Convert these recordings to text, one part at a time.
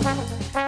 Thank you.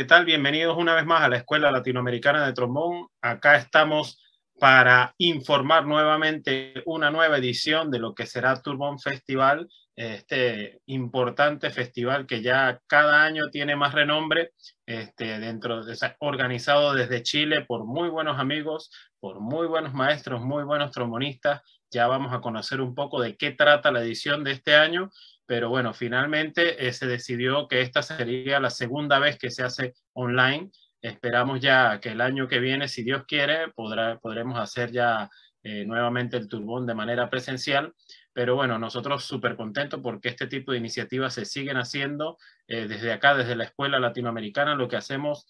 ¿qué tal? Bienvenidos una vez más a la Escuela Latinoamericana de Trombón. Acá estamos para informar nuevamente una nueva edición de lo que será Turbón Festival, este importante festival que ya cada año tiene más renombre, este, dentro de, organizado desde Chile por muy buenos amigos, por muy buenos maestros, muy buenos trombonistas. Ya vamos a conocer un poco de qué trata la edición de este año pero bueno, finalmente eh, se decidió que esta sería la segunda vez que se hace online. Esperamos ya que el año que viene, si Dios quiere, podremos hacer ya eh, nuevamente el turbón de manera presencial. Pero bueno, nosotros súper contentos porque este tipo de iniciativas se siguen haciendo eh, desde acá, desde la Escuela Latinoamericana. Lo que hacemos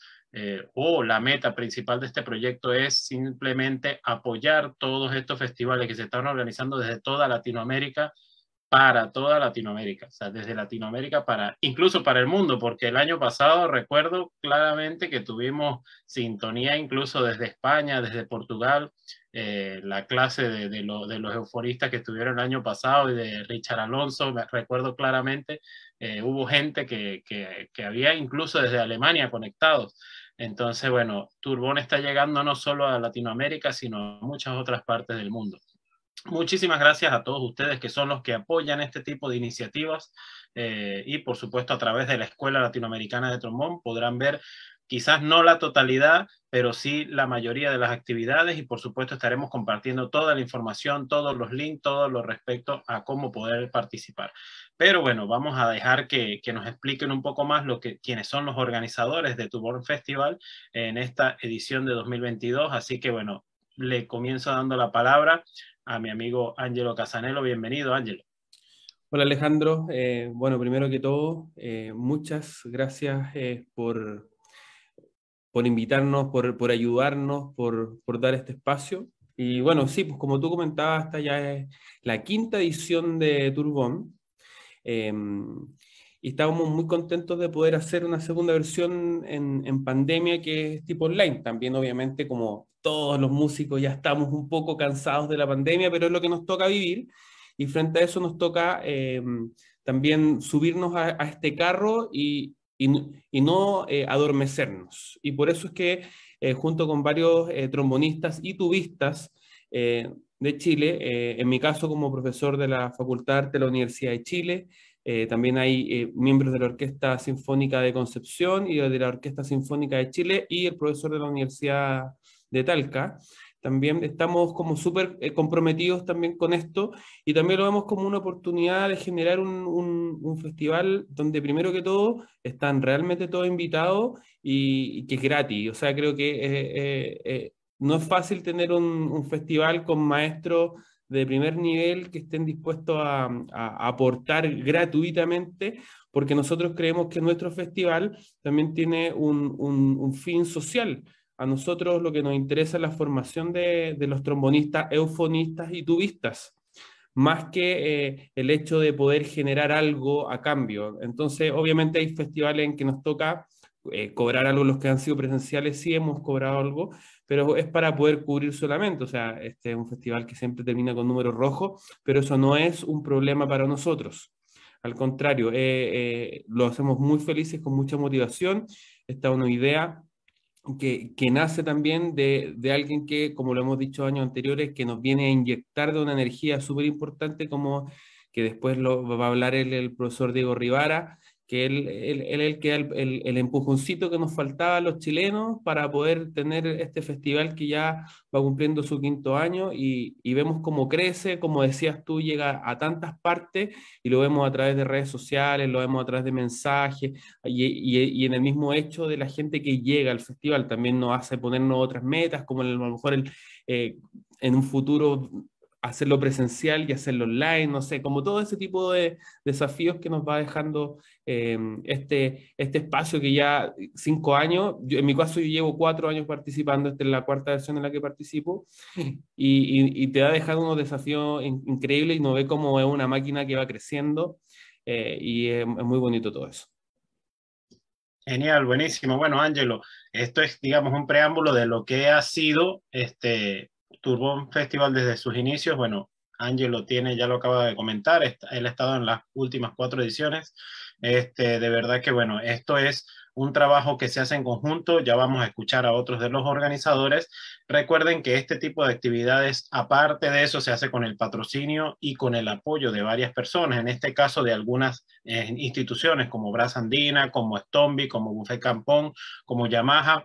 o la meta principal de este proyecto es simplemente apoyar todos estos festivales que se están organizando desde toda Latinoamérica para toda Latinoamérica, o sea, desde Latinoamérica para, incluso para el mundo, porque el año pasado recuerdo claramente que tuvimos sintonía incluso desde España, desde Portugal, eh, la clase de, los euforistas que estuvieron el año pasado y de Richard Alonso, recuerdo claramente, eh, hubo gente que, había incluso desde Alemania conectados. Entonces, bueno, Turbón está llegando no solo a Latinoamérica, sino a muchas otras partes del mundo. Muchísimas gracias a todos ustedes que son los que apoyan este tipo de iniciativas eh, y por supuesto a través de la Escuela Latinoamericana de Trombón podrán ver quizás no la totalidad, pero sí la mayoría de las actividades y por supuesto estaremos compartiendo toda la información, todos los links, todo lo respecto a cómo poder participar. Pero bueno, vamos a dejar que, nos expliquen un poco más lo que, quiénes son los organizadores de Tuborn Festival en esta edición de 2022. Así que bueno, le comienzo dando la palabra a mi amigo Ángelo Casanelo. Bienvenido, Ángelo. Hola Alejandro, eh, bueno, primero que todo, eh, muchas gracias eh, por, por invitarnos, por, ayudarnos, por, dar este espacio. Y bueno, sí, pues como tú comentabas, esta ya es la quinta edición de Turbón. Em, y estábamos muy contentos de poder hacer una segunda versión en, en pandemia que es tipo online, también obviamente como todos los músicos ya estamos un poco cansados de la pandemia, pero es lo que nos toca vivir. Y frente a eso nos toca eh, también subirnos a, este carro y, no eh, adormecernos. Y por eso es que eh, junto con varios trombonistas y tubistas de Chile, en mi caso como profesor de la Facultad de Arte de la Universidad de Chile, también hay miembros de la Orquesta Sinfónica de Concepción y de la Orquesta Sinfónica de Chile y el profesor de la Universidad de Talca. También estamos como súper eh, comprometidos también con esto y también lo vemos como una oportunidad de generar un, festival donde primero que todo están realmente todos invitados y, que es gratis. O sea, creo que eh, eh, no es fácil tener un, festival con maestros de primer nivel que estén dispuestos a, aportar gratuitamente, porque nosotros creemos que nuestro festival también tiene un fin social a nosotros lo que nos interesa es la formación de, los trombonistas, eufonistas y tubistas, más que eh, el hecho de poder generar algo a cambio. Entonces, obviamente hay festivales en que nos toca eh, cobrar algo, los que han sido presenciales sí hemos cobrado algo, pero es para poder cubrir solamente, o sea, este es un festival que siempre termina con números rojos, pero eso no es un problema para nosotros. Al contrario, eh, lo hacemos muy felices, con mucha motivación. Esta es una idea que, nace también de, de, alguien que, como lo hemos dicho años anteriores, que nos viene a inyectar de una energía súper importante, como que después lo va a hablar el profesor Diego Rivara, que él, es el que da el, empujoncito que nos faltaba a los chilenos para poder tener este festival que ya va cumpliendo su quinto año y, vemos cómo crece, como decías tú, llega a tantas partes y lo vemos a través de redes sociales, lo vemos a través de mensajes y, en el mismo hecho de la gente que llega al festival también nos hace ponernos otras metas, como a lo mejor eh, en un futuro hacerlo presencial y hacerlo online, no sé, como todo ese tipo de desafíos que nos va dejando em, este, este espacio que ya cinco años, en mi caso yo llevo cuatro años participando, esta es la cuarta versión en la que participo, y, te ha dejado unos desafíos increíbles y no ve cómo es una máquina que va creciendo eh, y es, es muy bonito todo eso. Genial, buenísimo. Bueno, Ángelo, esto es, digamos, un preámbulo de lo que ha sido este, Turbón Festival desde sus inicios, bueno, Ángel lo tiene, ya lo acaba de comentar, él ha estado en las últimas cuatro ediciones. Este, de verdad que, bueno, esto es un trabajo que se hace en conjunto, ya vamos a escuchar a otros de los organizadores. Recuerden que este tipo de actividades, aparte de eso, se hace con el patrocinio y con el apoyo de varias personas, en este caso de algunas eh, instituciones como Bras Andina, como Stombi, como Buffet Campón, como Yamaha,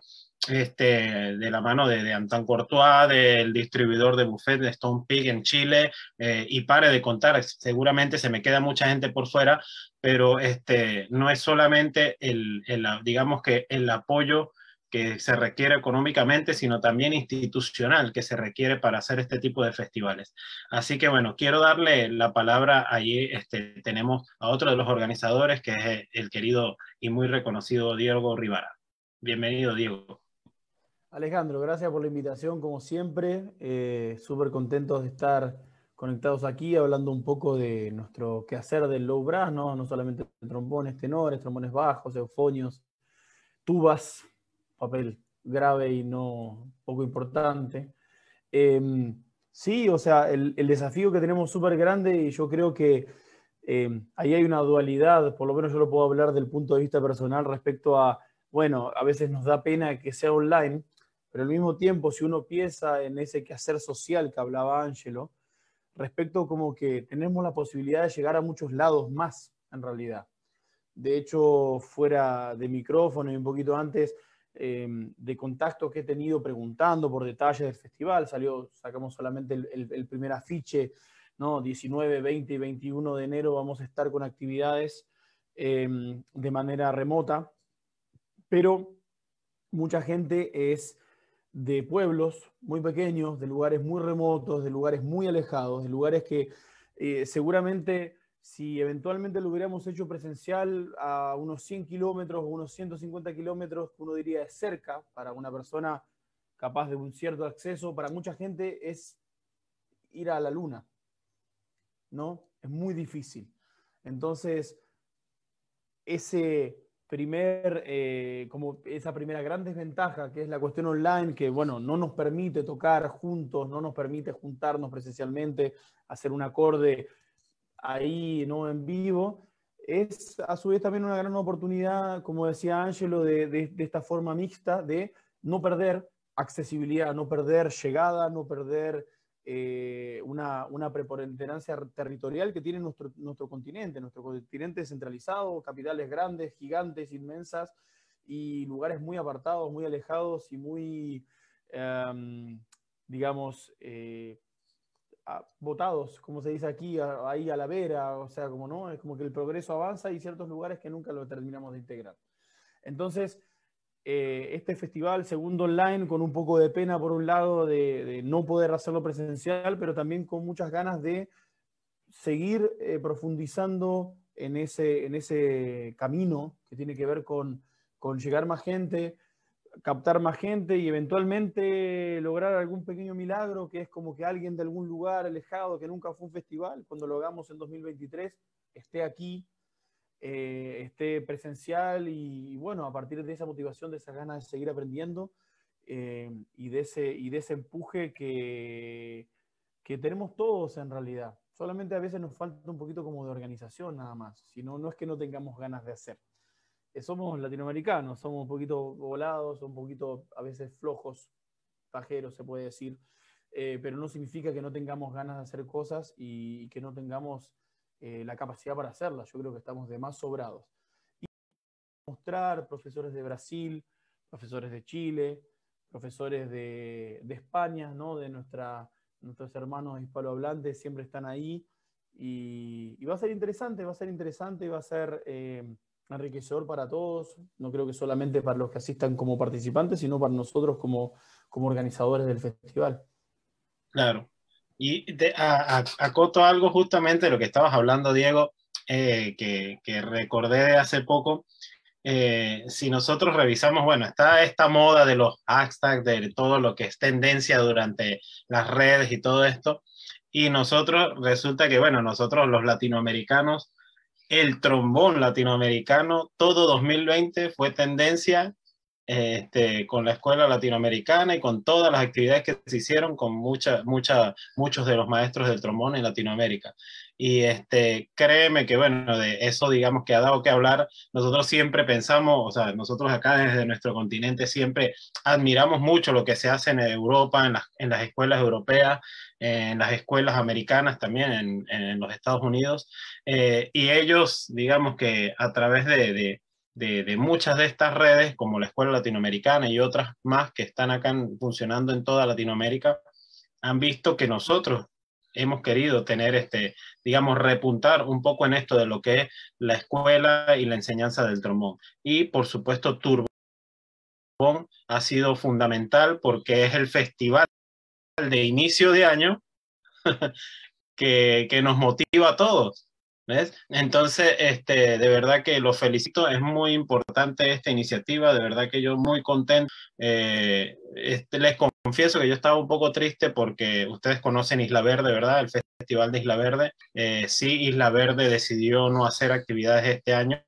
este, de la mano de, de Antoine Courtois, del distribuidor de Buffet de Stone Pig en Chile, eh, y pare de contar, seguramente se me queda mucha gente por fuera, pero este, no es solamente el, el digamos que el apoyo que se requiere económicamente, sino también institucional que se requiere para hacer este tipo de festivales. Así que bueno, quiero darle la palabra, allí este, tenemos a otro de los organizadores, que es el querido y muy reconocido Diego Rivara. Bienvenido, Diego. Alejandro, gracias por la invitación, como siempre. Eh, súper contentos de estar conectados aquí, hablando un poco de nuestro quehacer del low brass, ¿no? solamente trombones tenores, trombones bajos, eufonios, tubas, papel grave y no poco importante. Em, sí, o sea, el, desafío que tenemos súper grande y yo creo que em, ahí hay una dualidad, por lo menos yo lo puedo hablar del punto de vista personal respecto a, bueno, a veces nos da pena que sea online, pero al mismo tiempo, si uno piensa en ese quehacer social que hablaba Ángelo, respecto como que tenemos la posibilidad de llegar a muchos lados más, en realidad. De hecho, fuera de micrófono y un poquito antes, em, de contacto que he tenido preguntando por detalles del festival, salió, sacamos solamente el, primer afiche, ¿no? 19, 20 y 21 de enero vamos a estar con actividades em, de manera remota, pero mucha gente es de pueblos muy pequeños, de lugares muy remotos, de lugares muy alejados, de lugares que eh, seguramente si eventualmente lo hubiéramos hecho presencial a unos 100 kilómetros o unos 150 kilómetros, uno diría es cerca para una persona capaz de un cierto acceso, para mucha gente es ir a la luna, ¿no? Es muy difícil. Entonces, ese primer, eh, como esa primera gran desventaja, que es la cuestión online, que bueno, no nos permite tocar juntos, no nos permite juntarnos presencialmente, hacer un acorde ahí, ¿no? En vivo, es a su vez también una gran oportunidad, como decía Angelo, de, de esta forma mixta de no perder accesibilidad, no perder llegada, no perder eh, una, una, preponderancia territorial que tiene nuestro, nuestro continente. Nuestro continente centralizado capitales grandes, gigantes, inmensas y lugares muy apartados, muy alejados y muy, em, digamos, votados, eh, como se dice aquí, ahí a la vera, o sea, como no, es como que el progreso avanza y ciertos lugares que nunca lo terminamos de integrar. Entonces, eh, este festival, segundo online, con un poco de pena por un lado de, no poder hacerlo presencial, pero también con muchas ganas de seguir eh, profundizando en ese, en ese camino que tiene que ver con, con llegar más gente, captar más gente y eventualmente lograr algún pequeño milagro, que es como que alguien de algún lugar alejado que nunca fue un festival, cuando lo hagamos en 2023, esté aquí eh, esté presencial y, bueno, a partir de esa motivación, de esas ganas de seguir aprendiendo eh, y, de ese, y de ese empuje que, que tenemos todos en realidad. Solamente a veces nos falta un poquito como de organización nada más, sino no, es que no tengamos ganas de hacer. Eh, somos latinoamericanos, somos un poquito volados, un poquito a veces flojos, pajeros se puede decir, pero no significa que no tengamos ganas de hacer cosas y que no tengamos eh, la capacidad para hacerla. Yo creo que estamos de más sobrados. Y mostrar profesores de Brasil, profesores de Chile, profesores de, España, ¿no? de nuestra, nuestros hermanos hispanohablantes, siempre están ahí. Y, va a ser interesante, va a ser interesante, y va a ser eh, enriquecedor para todos, no creo que solamente para los que asistan como participantes, sino para nosotros como, como organizadores del festival. Claro, y acoto algo justamente de lo que estabas hablando, Diego, eh, que, recordé de hace poco. Eh, si nosotros revisamos, bueno, está esta moda de los hashtags, de todo lo que es tendencia durante las redes y todo esto. Y nosotros, resulta que, bueno, nosotros los latinoamericanos, el trombón latinoamericano, todo 2020 fue tendencia este, con la escuela latinoamericana y con todas las actividades que se hicieron con mucha, mucha, muchos de los maestros del trombón en Latinoamérica. Y este, créeme que, bueno, de eso digamos que ha dado que hablar. Nosotros siempre pensamos, o sea, nosotros acá desde nuestro continente siempre admiramos mucho lo que se hace en Europa, en las, escuelas europeas, en las escuelas americanas también, en, los Estados Unidos. Eh, y ellos, digamos que a través de de, muchas de estas redes, como la Escuela Latinoamericana y otras más que están acá funcionando en toda Latinoamérica, han visto que nosotros hemos querido tener, este, digamos, repuntar un poco en esto de lo que es la escuela y la enseñanza del trombón. Y por supuesto, Turbo ha sido fundamental porque es el festival de inicio de año que, que nos motiva a todos. Entonces, este, de verdad que los felicito, es muy importante esta iniciativa, de verdad que yo muy contento. Eh, este, les confieso que yo estaba un poco triste porque ustedes conocen Isla Verde, ¿verdad? El Festival de Isla Verde. Eh, sí, Isla Verde decidió no hacer actividades este año.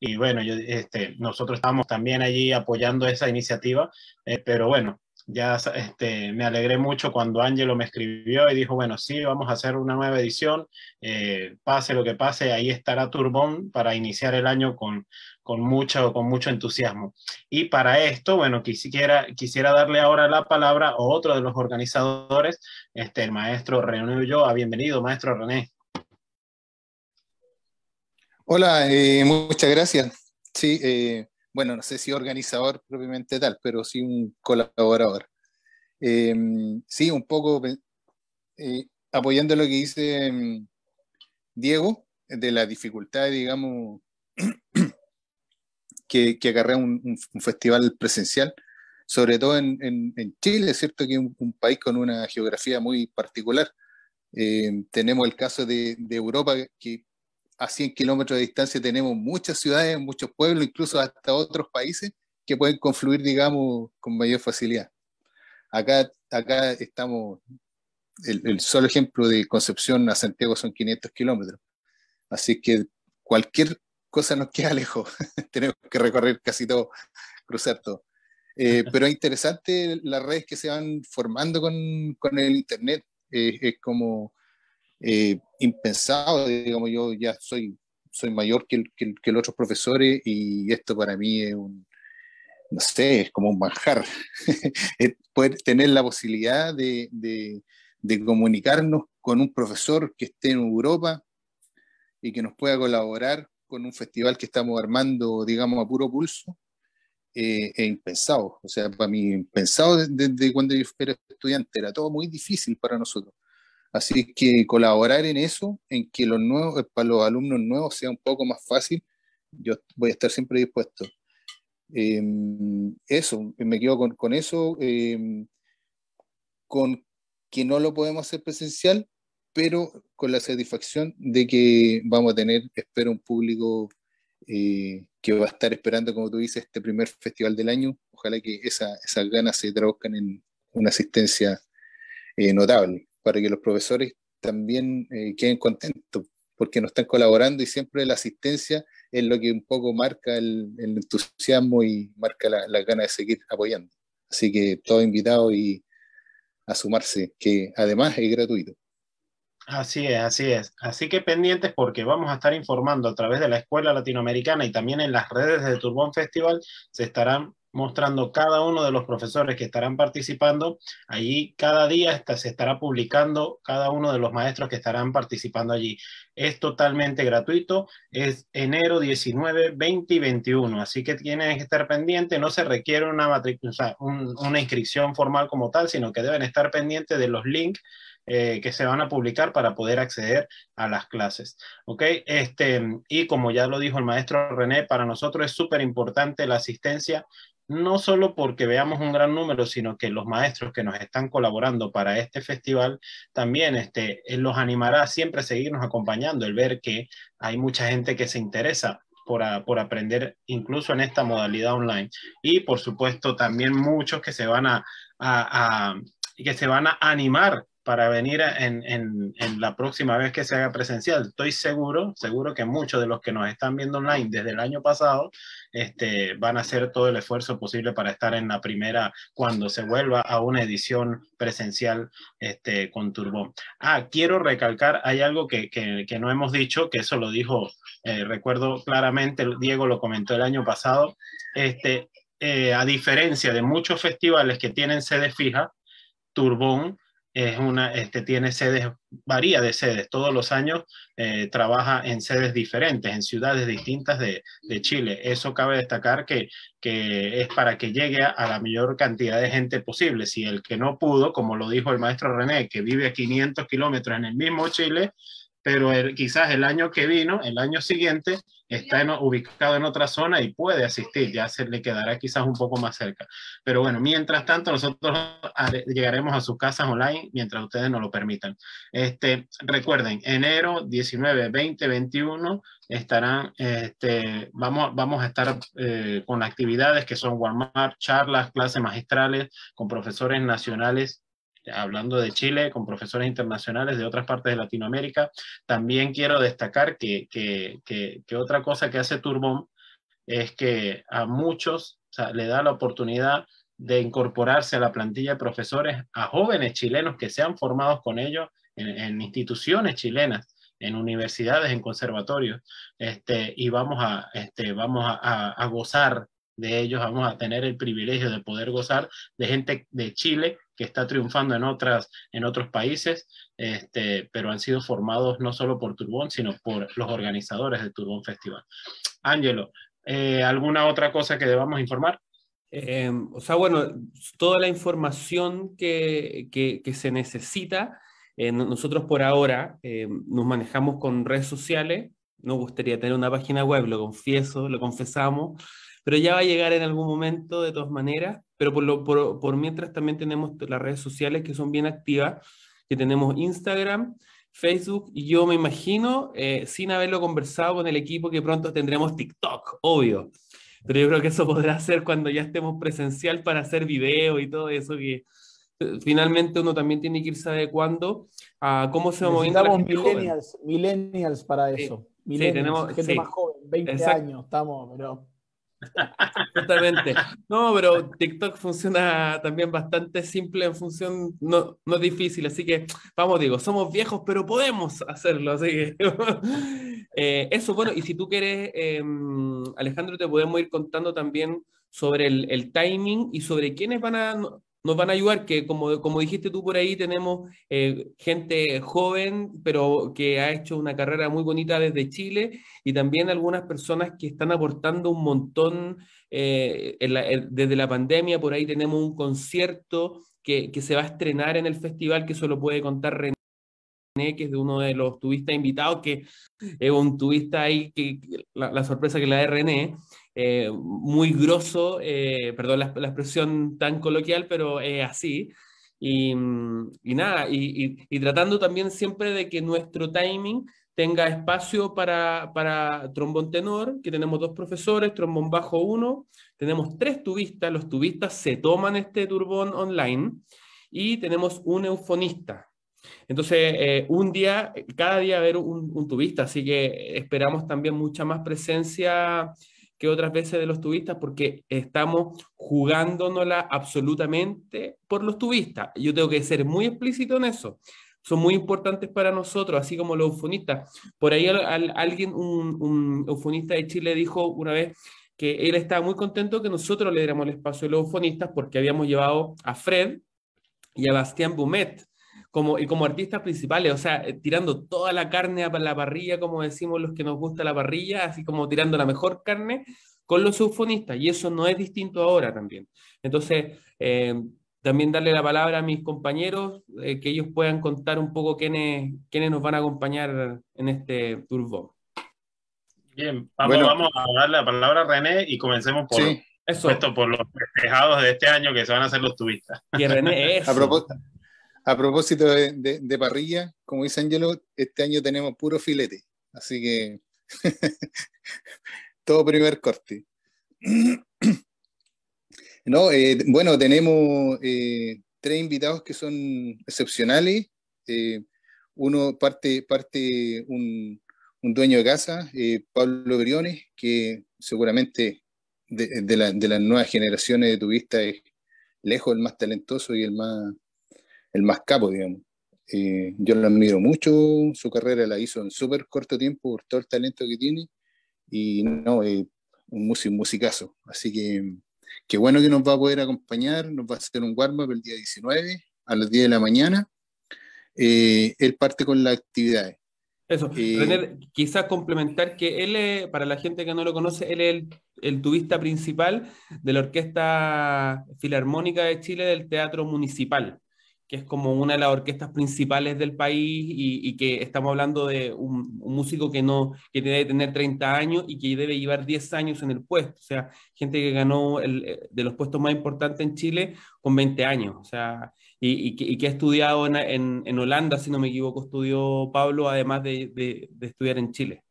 Y bueno, yo, este, nosotros estamos también allí apoyando esa iniciativa, eh, pero bueno, ya este, me alegré mucho cuando Angelo me escribió y dijo, bueno, sí, vamos a hacer una nueva edición, eh, pase lo que pase, ahí estará Turbón para iniciar el año con, con, mucho, con mucho entusiasmo. Y para esto, bueno, quisiera, quisiera darle ahora la palabra a otro de los organizadores, este, el maestro René Ulloa. Bienvenido, maestro René. Hola, eh, muchas gracias. Sí, eh, bueno, no sé si organizador propiamente tal, pero sí un colaborador. Em, sí, un poco eh, apoyando lo que dice em, Diego, de la dificultad, digamos, que, que un, festival presencial, sobre todo en, Chile, es ¿cierto? Que es un, país con una geografía muy particular. Em, tenemos el caso de, de Europa, que a 100 kilómetros de distancia tenemos muchas ciudades, muchos pueblos, incluso hasta otros países que pueden confluir, digamos, con mayor facilidad. Acá, acá estamos, el, solo ejemplo de Concepción a Santiago son 500 kilómetros. Así que cualquier cosa nos queda lejos. Tenemos que recorrer casi todo, cruzar todo. Eh, pero es interesante las redes que se van formando con, el Internet. Eh, es como eh, impensado, digamos, yo ya soy, soy mayor que, el, los otros profesores y esto para mí es un, no sé, es como un manjar, poder tener la posibilidad de, comunicarnos con un profesor que esté en Europa y que nos pueda colaborar con un festival que estamos armando, digamos, a puro pulso, eh, impensado. O sea, para mí, impensado desde cuando yo era estudiante, era todo muy difícil para nosotros Así que colaborar en eso, en que los nuevos, eh, para los alumnos nuevos sea un poco más fácil, yo voy a estar siempre dispuesto. Em, eso, me quedo con, eso, em, con que no lo podemos hacer presencial, pero con la satisfacción de que vamos a tener, espero, un público eh, que va a estar esperando, como tú dices, este primer festival del año. Ojalá que esas ganas se traduzcan en una asistencia eh, notable para que los profesores también eh, queden contentos, porque nos están colaborando y siempre la asistencia es lo que un poco marca el, entusiasmo y marca la, gana ganas de seguir apoyando. Así que todo invitado y a sumarse, que además es gratuito. Así es, así es. Así que pendientes porque vamos a estar informando a través de la Escuela Latinoamericana y también en las redes de Turbón Festival se estarán mostrando cada uno de los profesores que estarán participando. Allí cada día se estará publicando cada uno de los maestros que estarán participando allí. Es totalmente gratuito, es enero 19, 20 y 21, así que tienen que estar pendientes, no se requiere una, una inscripción formal como tal, sino que deben estar pendientes de los links eh, que se van a publicar para poder acceder a las clases. ¿Ok? Este, y como ya lo dijo el maestro René, para nosotros es súper importante la asistencia no solo porque veamos un gran número, sino que los maestros que nos están colaborando para este festival también este, eh, los animará siempre a seguirnos acompañando, el ver que hay mucha gente que se interesa por, aprender incluso en esta modalidad online. Y por supuesto también muchos que se van a, que se van a animar para venir en, en, la próxima vez que se haga presencial. Estoy seguro, seguro que muchos de los que nos están viendo online desde el año pasado este, van a hacer todo el esfuerzo posible para estar en la primera cuando se vuelva a una edición presencial este, con Turbón. Ah, quiero recalcar, hay algo que, que, no hemos dicho, que eso lo dijo, eh, recuerdo claramente, Diego lo comentó el año pasado, este, eh, a diferencia de muchos festivales que tienen sede fija, Turbón es una, este, tiene sedes, varía de sedes, todos los años eh, trabaja en sedes diferentes, en ciudades distintas de, Chile. Eso cabe destacar que, es para que llegue a, la mayor cantidad de gente posible. Si el que no pudo, como lo dijo el maestro René, que vive a 500 kilómetros en el mismo Chile, pero quizás el año que vino, el año siguiente, está ubicado en otra zona y puede asistir, ya se le quedará quizás un poco más cerca. Pero bueno, mientras tanto, nosotros llegaremos a sus casas online mientras ustedes nos lo permitan. Este, recuerden, enero 19, 20, 21 estarán, este, vamos, vamos a estar eh, con actividades que son Walmart, charlas, clases magistrales con profesores nacionales hablando de Chile, con profesores internacionales de otras partes de Latinoamérica. También quiero destacar que, otra cosa que hace Turbón es que a muchos le da la oportunidad de incorporarse a la plantilla de profesores a jóvenes chilenos que sean formados con ellos en, instituciones chilenas en universidades, en conservatorios, este, y vamos a, este, vamos a gozar de ellos vamos a tener el privilegio de poder gozar de gente de Chile que está triunfando en, otras, en otros países, este, pero han sido formados no solo por Turbón, sino por los organizadores del Turbón Festival. Ángelo, eh, ¿alguna otra cosa que debamos informar? Em, o sea, bueno, toda la información que, se necesita, eh, nosotros por ahora em, nos manejamos con redes sociales, nos gustaría tener una página web, lo confieso, lo confesamos, pero ya va a llegar en algún momento de todas maneras, pero por, lo, por, mientras también tenemos las redes sociales que son bien activas, que tenemos Instagram, Facebook, y yo me imagino, eh, sin haberlo conversado con el equipo, que pronto tendremos TikTok, obvio. Pero yo creo que eso podrá ser cuando ya estemos presencial para hacer video y todo eso que eh, finalmente uno también tiene que irse adecuando a cómo se va moviendo millennials, millennials para eso. Sí, tenemos gente más joven, 20 años, estamos, pero Totalmente, No, pero TikTok funciona también bastante simple en función, no, no difícil, así que vamos, digo, somos viejos, pero podemos hacerlo, así que... Eh, eso, bueno, y si tú quieres, em, Alejandro, te podemos ir contando también sobre el, el, timing y sobre quiénes van a nos van a ayudar, que como, como dijiste tú por ahí, tenemos eh, gente joven, pero que ha hecho una carrera muy bonita desde Chile y también algunas personas que están aportando un montón eh, desde la pandemia. Por ahí tenemos un concierto que, que, se va a estrenar en el festival, que eso lo puede contar René que es de uno de los tubistas invitados, que es un tubista ahí, que, la, sorpresa que la da René, eh, muy grosso, eh, perdón la, expresión tan coloquial, pero es así. Y, nada, y, tratando también siempre de que nuestro timing tenga espacio para, para trombón tenor, que tenemos dos profesores, trombón bajo uno, tenemos tres tubistas, los tubistas se toman este turbón online y tenemos un eufonista, entonces, eh, un día, cada día haber un, un, tubista, así que esperamos también mucha más presencia que otras veces de los tubistas porque estamos jugándonosla absolutamente por los tubistas. Yo tengo que ser muy explícito en eso. Son muy importantes para nosotros, así como los eufonistas. Por ahí alguien, un, un eufonista de Chile dijo una vez que él estaba muy contento que nosotros le diéramos el espacio a los eufonistas porque habíamos llevado a Fred y a Bastián Bumet como, y como artistas principales, o sea, eh, tirando toda la carne a la parrilla, como decimos los que nos gusta la parrilla, así como tirando la mejor carne con los subfonistas. y eso no es distinto ahora también. Entonces, eh, también darle la palabra a mis compañeros, eh, que ellos puedan contar un poco quiénes, nos van a acompañar en este turbo. Bien, vamos a darle la palabra a René y comencemos por, los festejados de este año que se van a hacer los turistas. Y René, A propósito. A propósito de, parrilla, como dice Angelo, este año tenemos puro filete, así que todo primer corte. No, eh, bueno, tenemos eh, tres invitados que son excepcionales. Eh, uno parte, parte un, dueño de casa, Pablo Briones, que seguramente de, las nuevas generaciones de vista es lejos el más talentoso y el más el más capo, digamos. yo lo admiro mucho, su carrera la hizo en súper corto tiempo por todo el talento que tiene y no, eh, un músico, musicazo. Así que qué bueno que nos va a poder acompañar, nos va a hacer un warm-up el día 19 a las 10 de la mañana. Eh, él parte con las actividades. Eso, eh, René, quizás complementar que él, para la gente que no lo conoce, él es el, el tubista principal de la Orquesta Filarmónica de Chile del Teatro Municipal es como una de las orquestas principales del país y, que estamos hablando de un, músico que, no, que debe tener 30 años y que debe llevar 10 años en el puesto. O sea, gente que ganó eh, de los puestos más importantes en Chile con 20 años. O sea, y, que, ha estudiado en, Holanda, si no me equivoco, estudió Pablo, además de, estudiar en Chile.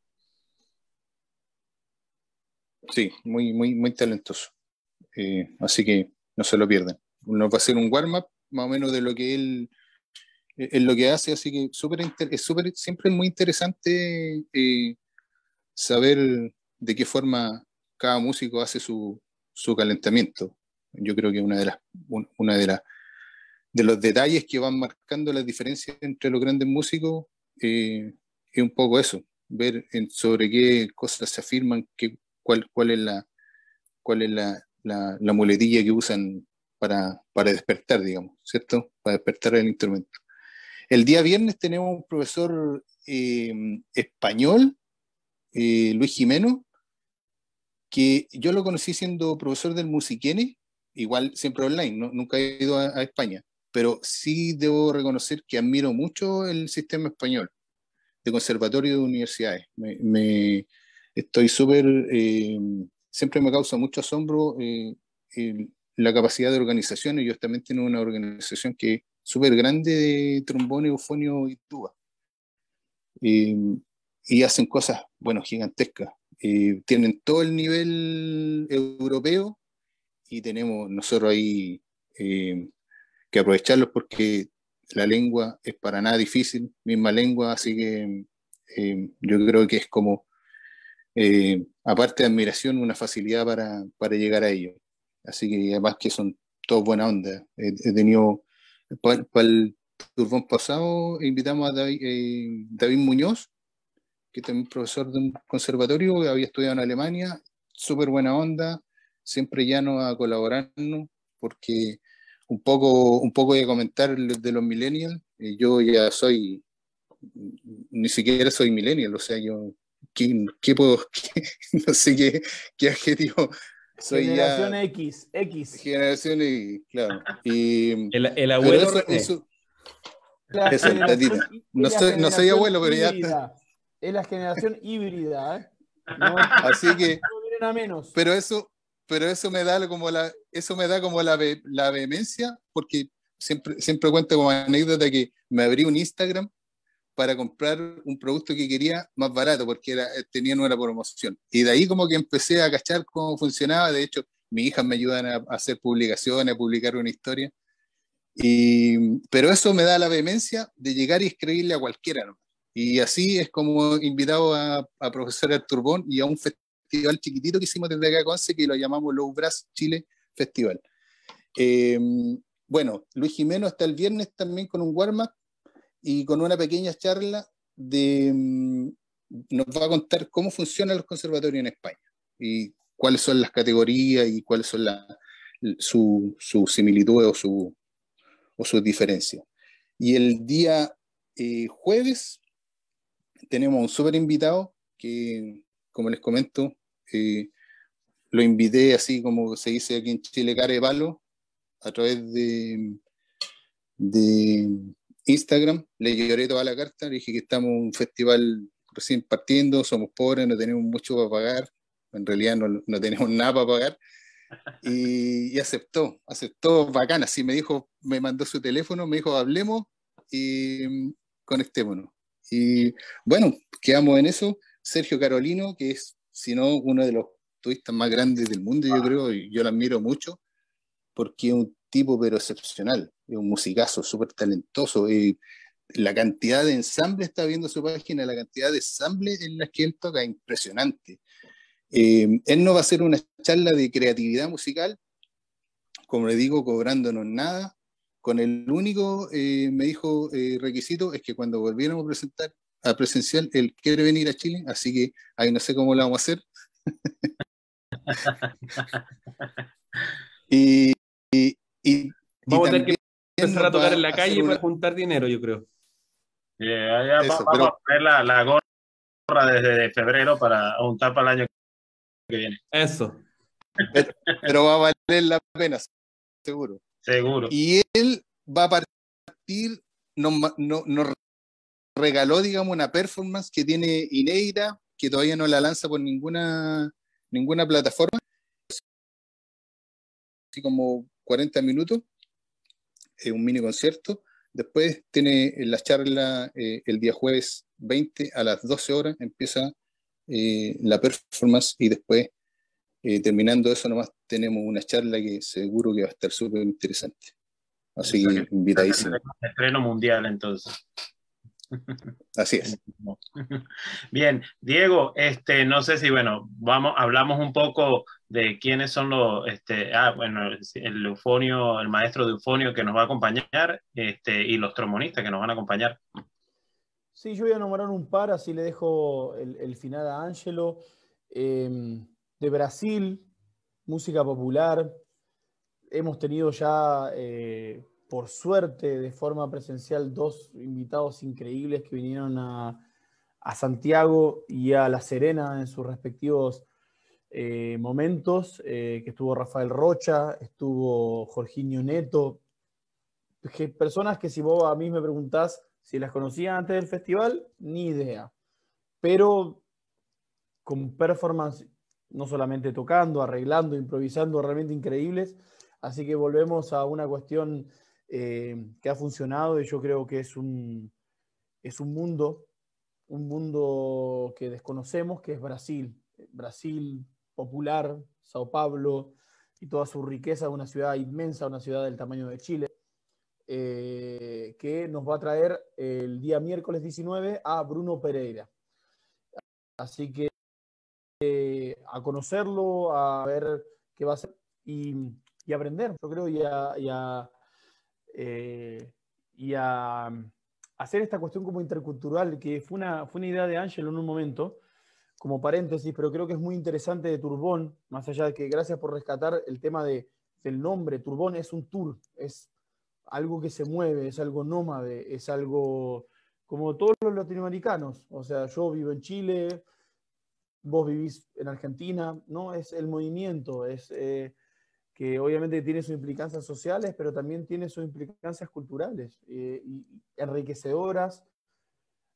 Sí, muy, muy, muy talentoso. Eh, así que no se lo pierden. Nos va a ser un warm-up más o menos de lo que él en eh, lo que hace, así que siempre es muy interesante eh, saber de qué forma cada músico hace su, calentamiento. Yo creo que una de las una de las de los detalles que van marcando las diferencias entre los grandes músicos eh, es un poco eso, ver sobre qué cosas se afirman, cuál, cuál es la cuál es la, la muletilla que usan para, para despertar, digamos, ¿cierto? Para despertar el instrumento. El día viernes tenemos un profesor eh, español, eh, Luis Jimeno, que yo lo conocí siendo profesor del Musiquene, igual siempre online, nunca he ido a, España, pero sí debo reconocer que admiro mucho el sistema español de conservatorio de universidades. Me, estoy súper, eh, siempre me causa mucho asombro el, la capacidad de organización yo también tengo una organización que es súper grande de trombones, eufonio y tuba. y hacen cosas, bueno, gigantescas. tienen todo el nivel europeo y tenemos nosotros ahí eh, que aprovecharlos porque la lengua es para nada difícil, misma lengua, así que eh, yo creo que es como, eh, aparte de admiración, una facilidad para, para llegar a ellos. Así que además que son todos buena onda. He, tenido, para, el turbón pasado invitamos a eh, David, Muñoz, que también es profesor de un conservatorio, que había estudiado en Alemania, súper buena onda, siempre llano a colaborarnos, porque un poco, un poco de comentar de los millennials, eh, yo ya soy, ni siquiera soy millennial, o sea, yo ¿Qué, puedo, no sé qué, qué adjetivo soy generación X, X. Generación X, claro. Y, el, el abuelo. Eso, no, soy, no soy abuelo, pero ya Es la generación híbrida. ¿eh? Así que. Pero eso, pero eso me da como la, eso me da como la, la vehemencia, porque siempre, siempre cuento como anécdota que me abrí un Instagram para comprar un producto que quería más barato porque eh, tenía nueva promoción. Y de ahí como que empecé a cachar cómo funcionaba. De hecho, mis hijas me ayudan a, hacer publicaciones, a publicar una historia. pero eso me da la vehemencia de llegar y escribirle a cualquiera. Y así es como invitado a, a El Turbón y a un festival chiquitito que hicimos desde acá que lo llamamos Low Brass Chile Festival. Eh, bueno, Luis Jimeno está el viernes también con un warm-up y con una pequeña charla mm, nos va a contar cómo funcionan los conservatorios en España y cuáles son las categorías y cuáles son las su, o, su, o sus diferencias. Y el día eh, jueves tenemos un súper invitado que, como les comento, eh, lo invité así como se dice aquí en Chile, Carevalo, a través de, de Instagram, le lloré toda la carta, le dije que estamos en un festival recién partiendo, somos pobres, no tenemos mucho para pagar, en realidad no, tenemos nada para pagar, y, aceptó, aceptó bacana, así me dijo, me mandó su teléfono, me dijo, hablemos y mm, conectémonos. Y bueno, quedamos en eso. Sergio Carolino, que es, si no, uno de los turistas más grandes del mundo, yo ah. creo, y yo lo admiro mucho, porque es un tipo pero excepcional un musicazo súper talentoso. y la cantidad de ensamble está viendo su página, la cantidad de ensamble en las que él toca impresionante. Eh, él no va a hacer una charla de creatividad musical, como le digo, cobrándonos nada. Con el único, eh, me dijo, eh, requisito es que cuando volviéramos a presentar a presencial, él quiere venir a Chile, así que ahí no sé cómo lo vamos a hacer. y, y, y que este empezar a tocar en la calle para pues. juntar dinero, yo creo. a la, la, gorra desde febrero para juntar para el año que viene. Eso. Pero, va a valer la pena, seguro. Seguro. Y él va a partir, nos, no, no regaló, digamos, una performance que tiene Ineira, que todavía no la lanza por ninguna, ninguna plataforma. Así como 40 minutos, eh, un mini concierto. Después tiene eh, la charla eh, el día jueves 20 a las 12 horas, empieza la performance y después, terminando eso nomás, tenemos una charla que seguro que va a estar súper interesante. Así que invitadísimo. Estreno mundial entonces. Así es. Bien, Diego, este, no sé si, bueno, vamos, hablamos un poco de quiénes son los, este, ah, bueno, el eufonio, el maestro de eufonio que nos va a acompañar este, y los tromonistas que nos van a acompañar. Sí, yo voy a nombrar un par, así le dejo el, final a Ángelo. Em, de Brasil, música popular. Hemos tenido ya, eh, por suerte, de forma presencial, dos invitados increíbles que vinieron a, a Santiago y a La Serena en sus respectivos eh, momentos, eh, que estuvo Rafael Rocha, estuvo Jorginho Neto, personas que si vos a mí me preguntás si las conocía antes del festival, ni idea. Pero con performance, no solamente tocando, arreglando, improvisando, realmente increíbles. Así que volvemos a una cuestión eh, que ha funcionado y yo creo que es un, es un mundo, un mundo que desconocemos, que es Brasil. Brasil, popular, Sao Paulo, y toda su riqueza una ciudad inmensa, una ciudad del tamaño de Chile, eh, que nos va a traer el día miércoles 19 a Bruno Pereira. Así que eh, a conocerlo, a ver qué va a ser y, aprender, yo creo, y a, y a, eh, mm, hacer esta cuestión como intercultural, que fue una, fue una idea de Ángel en un momento, como paréntesis, pero creo que es muy interesante de Turbón, más allá de que gracias por rescatar el tema de, del nombre. Turbón es un tour, es algo que se mueve, es algo nómade, es algo como todos los latinoamericanos. O sea, yo vivo en Chile, vos vivís en Argentina, ¿no? Es el movimiento, es eh, que obviamente tiene sus implicancias sociales, pero también tiene sus implicancias culturales, eh, y enriquecedoras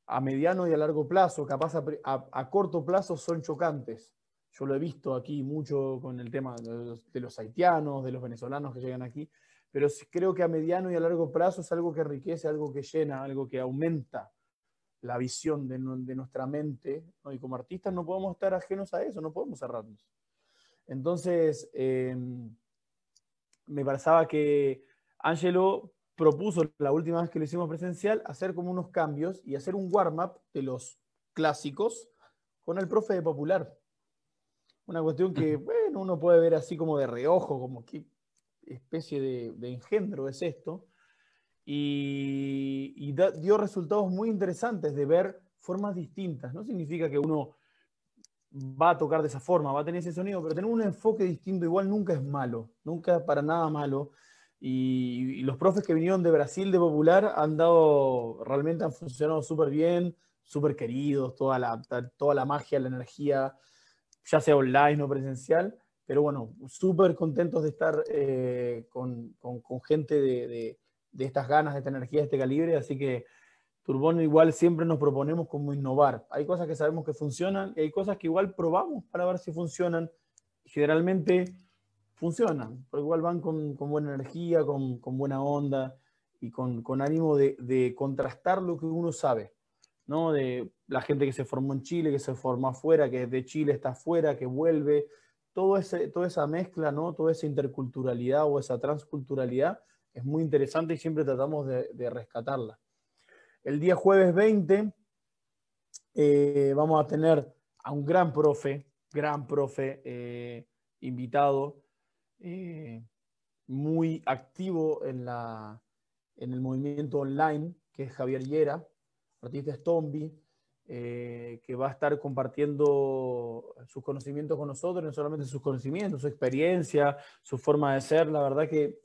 a mediano y a largo plazo, capaz a, corto plazo son chocantes. Yo lo he visto aquí mucho con el tema de los, haitianos, de los venezolanos que llegan aquí, pero creo que a mediano y a largo plazo es algo que enriquece, algo que llena, algo que aumenta la visión de, nuestra mente. Y como artistas no podemos estar ajenos a eso, no podemos cerrarnos. Entonces, eh, me parecía que Angelo propuso la última vez que lo hicimos presencial hacer como unos cambios y hacer un warm-up de los clásicos con el profe de popular. Una cuestión que, bueno, uno puede ver así como de reojo, como qué especie de, engendro es esto. Y, dio resultados muy interesantes de ver formas distintas. No significa que uno va a tocar de esa forma, va a tener ese sonido, pero tener un enfoque distinto igual nunca es malo, nunca para nada malo. Y, los profes que vinieron de Brasil, de Popular, han dado, realmente han funcionado súper bien, súper queridos, toda la, toda la magia, la energía, ya sea online o presencial. Pero bueno, súper contentos de estar eh, con, gente de, estas ganas, de esta energía, de este calibre. Así que Turbón igual siempre nos proponemos como innovar. Hay cosas que sabemos que funcionan y hay cosas que igual probamos para ver si funcionan. Generalmente funcionan, pero igual van con, con buena energía, con, con, buena onda y con, con ánimo de, contrastar lo que uno sabe, ¿no? De la gente que se formó en Chile, que se formó afuera, que de Chile está afuera, que vuelve, todo ese, toda esa mezcla, ¿no? Toda esa interculturalidad o esa transculturalidad es muy interesante y siempre tratamos de, rescatarla. El día jueves 20 eh, vamos a tener a un gran profe, gran profe eh, invitado, eh, muy activo en, la, en el movimiento online, que es Javier Llera, artista Stombi, eh, que va a estar compartiendo sus conocimientos con nosotros, no solamente sus conocimientos, su experiencia, su forma de ser, la verdad que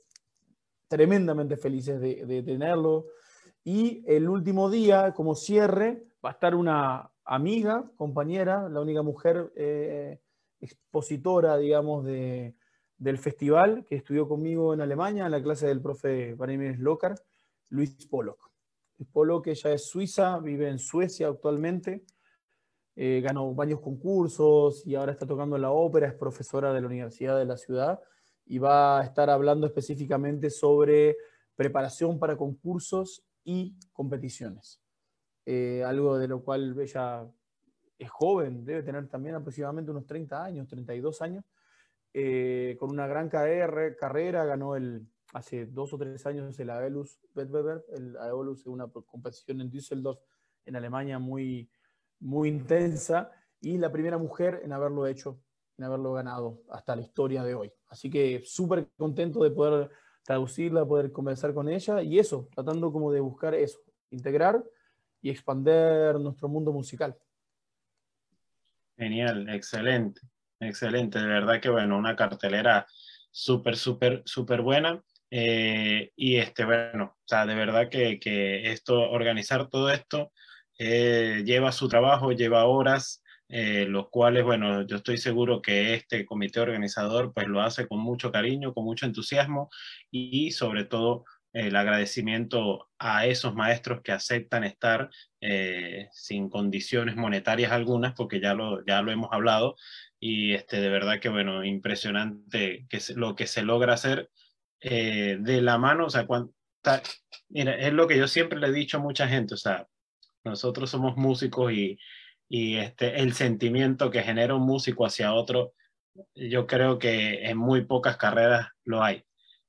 tremendamente felices de, tenerlo. Y el último día, como cierre, va a estar una amiga, compañera, la única mujer eh, expositora, digamos, de, del festival que estudió conmigo en Alemania, en la clase del profe Vanimir Lokar, Luis Pollock. Luis Pollock ella es suiza, vive en Suecia actualmente, eh, ganó varios concursos y ahora está tocando la ópera, es profesora de la Universidad de la Ciudad y va a estar hablando específicamente sobre preparación para concursos y competiciones. Eh, algo de lo cual ella es joven, debe tener también aproximadamente unos 30 años, 32 años, eh, con una gran carrera, ganó el, hace dos o tres años el Aelus Wettbewerb, el Aelus una competición en Düsseldorf, en Alemania, muy, muy intensa, y la primera mujer en haberlo hecho, en haberlo ganado hasta la historia de hoy. Así que súper contento de poder traducirla, poder conversar con ella, y eso, tratando como de buscar eso, integrar y expander nuestro mundo musical. Genial, excelente. Excelente, de verdad que bueno, una cartelera súper, súper, súper buena. Eh, y este, bueno, o sea, de verdad que, que esto, organizar todo esto eh, lleva su trabajo, lleva horas, eh, los cuales, bueno, yo estoy seguro que este comité organizador pues lo hace con mucho cariño, con mucho entusiasmo y, sobre todo el agradecimiento a esos maestros que aceptan estar sin condiciones monetarias algunas, porque ya lo, ya lo hemos hablado, y este, de verdad que, bueno, impresionante que lo que se logra hacer eh, de la mano, o sea, mira, es lo que yo siempre le he dicho a mucha gente, o sea, nosotros somos músicos y, este, el sentimiento que genera un músico hacia otro, yo creo que en muy pocas carreras lo hay.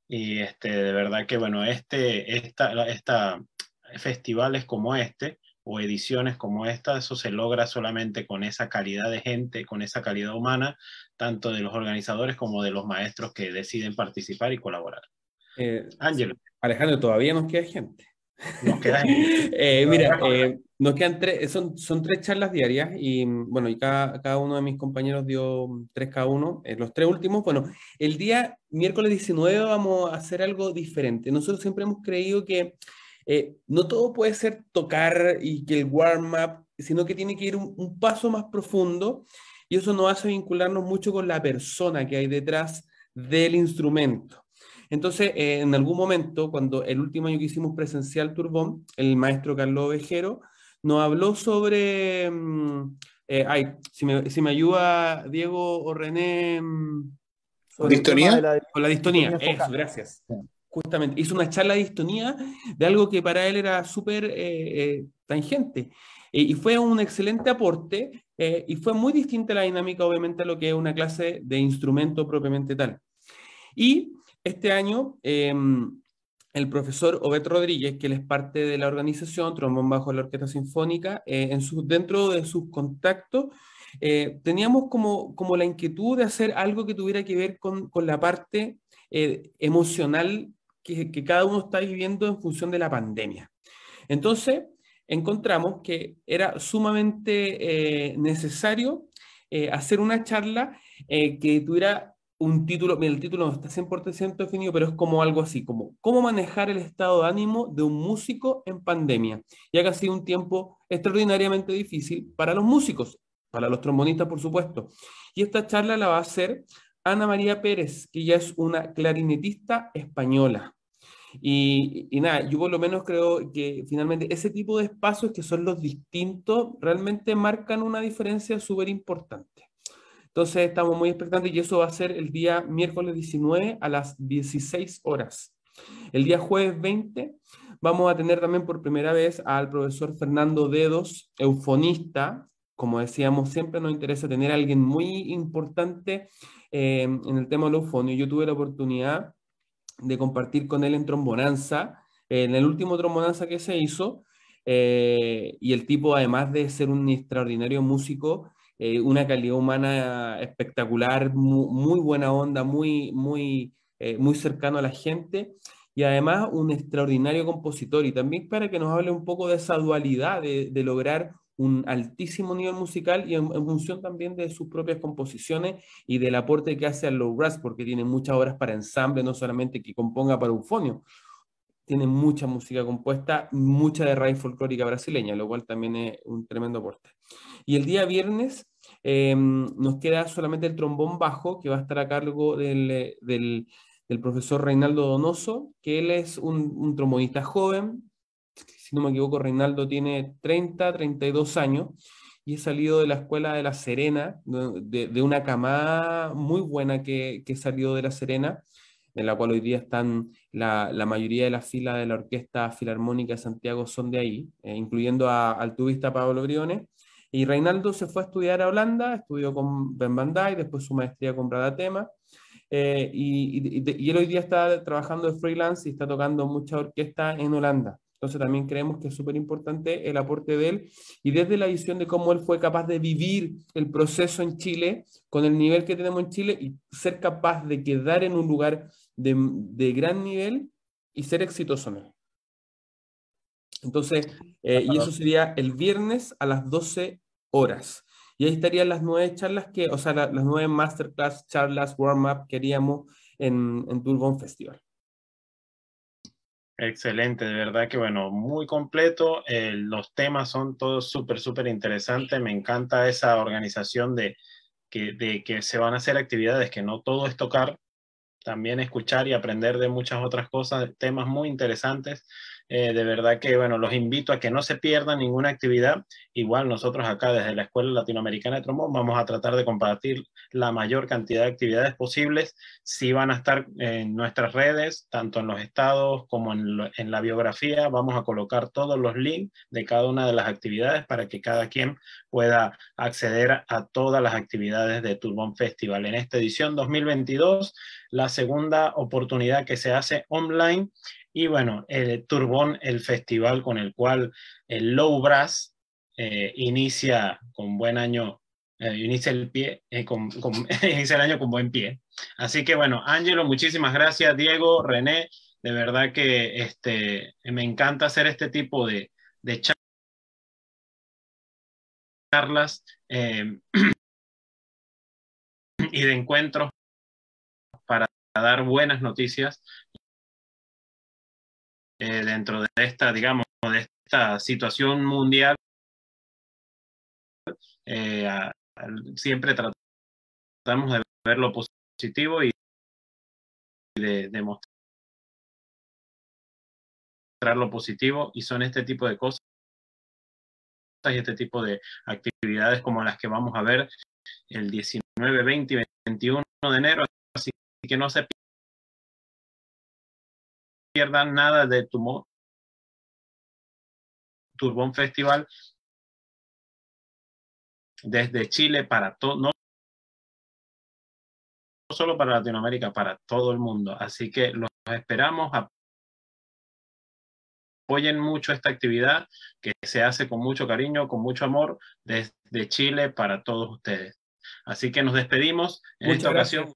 Y este, de verdad que, bueno, este, esta, esta, festivales como este, o ediciones como esta, eso se logra solamente con esa calidad de gente, con esa calidad humana, tanto de los organizadores como de los maestros que deciden participar y colaborar. Eh, Ángel. Alejandro, todavía nos queda gente. Nos queda eh, mira, eh, nos quedan tres, son, son tres charlas diarias y mm, bueno, y cada, cada uno de mis compañeros dio mm, tres cada uno. los tres últimos, bueno, el día miércoles 19 vamos a hacer algo diferente. Nosotros siempre hemos creído que eh, no todo puede ser tocar y que el warm-up, sino que tiene que ir un, paso más profundo y eso nos hace vincularnos mucho con la persona que hay detrás del instrumento. Entonces, eh, en algún momento, cuando el último año que hicimos presencial Turbón, el maestro Carlos Vejero nos habló sobre... Mm, eh, ay, si me, ayuda Diego o René. Mm, ¿Distonía? con la distonía, eso, gracias justamente, hizo una charla de distonía de algo que para él era súper eh, eh, tangente. Eh, y fue un excelente aporte y fue muy distinta la dinámica, obviamente, a lo que es una clase de instrumento propiamente tal. Y este año em, el profesor Obet Rodríguez, que él es parte de la organización Trombón Bajo la Orquesta Sinfónica, en su, dentro de sus contactos, teníamos como, como la inquietud de hacer algo que tuviera que ver con, con la parte eh, emocional que, cada uno está viviendo en función de la pandemia. Entonces, encontramos que era sumamente eh, necesario eh, hacer una charla eh, que tuviera un título, el título no está 100% definido, pero es como algo así, como cómo manejar el estado de ánimo de un músico en pandemia, ya que ha sido un tiempo extraordinariamente difícil para los músicos, para los trombonistas, por supuesto. Y esta charla la va a hacer Ana María Pérez, que ya es una clarinetista española. Y, y, nada, yo por lo menos creo que finalmente ese tipo de espacios que son los distintos realmente marcan una diferencia súper importante. Entonces estamos muy expectantes y eso va a ser el día miércoles 19 a las 16 horas. El día jueves 20 vamos a tener también por primera vez al profesor Fernando Dedos, eufonista, como decíamos, siempre nos interesa tener a alguien muy importante eh, en el tema de los fondos. Yo tuve la oportunidad de compartir con él en Trombonanza, en el último Trombonanza que se hizo, eh, y el tipo, además de ser un extraordinario músico, eh, una calidad humana espectacular, muy, buena onda, muy, muy, muy cercano a la gente y además un extraordinario compositor. Y también para que nos hable un poco de esa dualidad, de lograr un altísimo nivel musical y en, función también de sus propias composiciones y del aporte que hace al low brass, porque tiene muchas obras para ensamble, no solamente que componga para un fonio. Tiene mucha música compuesta, mucha de raíz folclórica brasileña, lo cual también es un tremendo aporte. Y el día viernes em, nos queda solamente el trombón bajo, que va a estar a cargo del, eh, profesor Reinaldo Donoso, que él es un, un trombonista joven, si no me equivoco, Reinaldo tiene 30, 32 años y he salido de la escuela de La Serena, de, una camada muy buena que, que salió de La Serena, en la cual hoy día están la, mayoría de las filas de la Orquesta Filarmónica de Santiago son de ahí, eh, incluyendo al tubista Pablo Briones. Y Reinaldo se fue a estudiar a Holanda, estudió con Ben Bandai, después su maestría con Bradatema. Eh, y, y él hoy día está trabajando de freelance y está tocando mucha orquesta en Holanda. Entonces también creemos que es súper importante el aporte de él y desde la visión de cómo él fue capaz de vivir el proceso en Chile con el nivel que tenemos en Chile y ser capaz de quedar en un lugar de, gran nivel y ser exitoso en él. Entonces, eh, y eso sería el viernes a las 12 horas. Y ahí estarían las nueve charlas que, o sea, las nueve masterclass, charlas, warm-up que haríamos en, en Turbon Festival. Excelente, de verdad que bueno, muy completo. Eh, los temas son todos súper, súper interesantes. Me encanta esa organización de que, de que se van a hacer actividades, que no todo es tocar, también escuchar y aprender de muchas otras cosas, temas muy interesantes. Eh, de verdad que, bueno, los invito a que no se pierdan ninguna actividad. Igual nosotros acá desde la Escuela Latinoamericana de Trombón vamos a tratar de compartir la mayor cantidad de actividades posibles. Si van a estar en nuestras redes, tanto en los estados como en, en la biografía, vamos a colocar todos los links de cada una de las actividades para que cada quien pueda acceder a todas las actividades de Turbón Festival. En esta edición 2022, la segunda oportunidad que se hace online y bueno, el eh, Turbón, el festival con el cual el eh, Low Brass eh, inicia con buen año, inicia, el pie, inicia el año con buen pie. Así que bueno, Ángelo, muchísimas gracias, Diego, René, de verdad que este, me encanta hacer este tipo de charlas em, y de encuentros para dar buenas noticias eh, dentro de esta, digamos, de esta situación mundial, eh, siempre tratamos de ver lo positivo y de, mostrar lo positivo y son este tipo de cosas y este tipo de actividades como las que vamos a ver el 19, 20 y 21 de enero. Así que no se pierdan nada de tu Turbón Festival desde Chile para todo, no solo para Latinoamérica, para todo el mundo. Así que los esperamos. Apoyen mucho esta actividad que se hace con mucho cariño, con mucho amor desde Chile para todos ustedes. Así que nos despedimos en esta ocasión.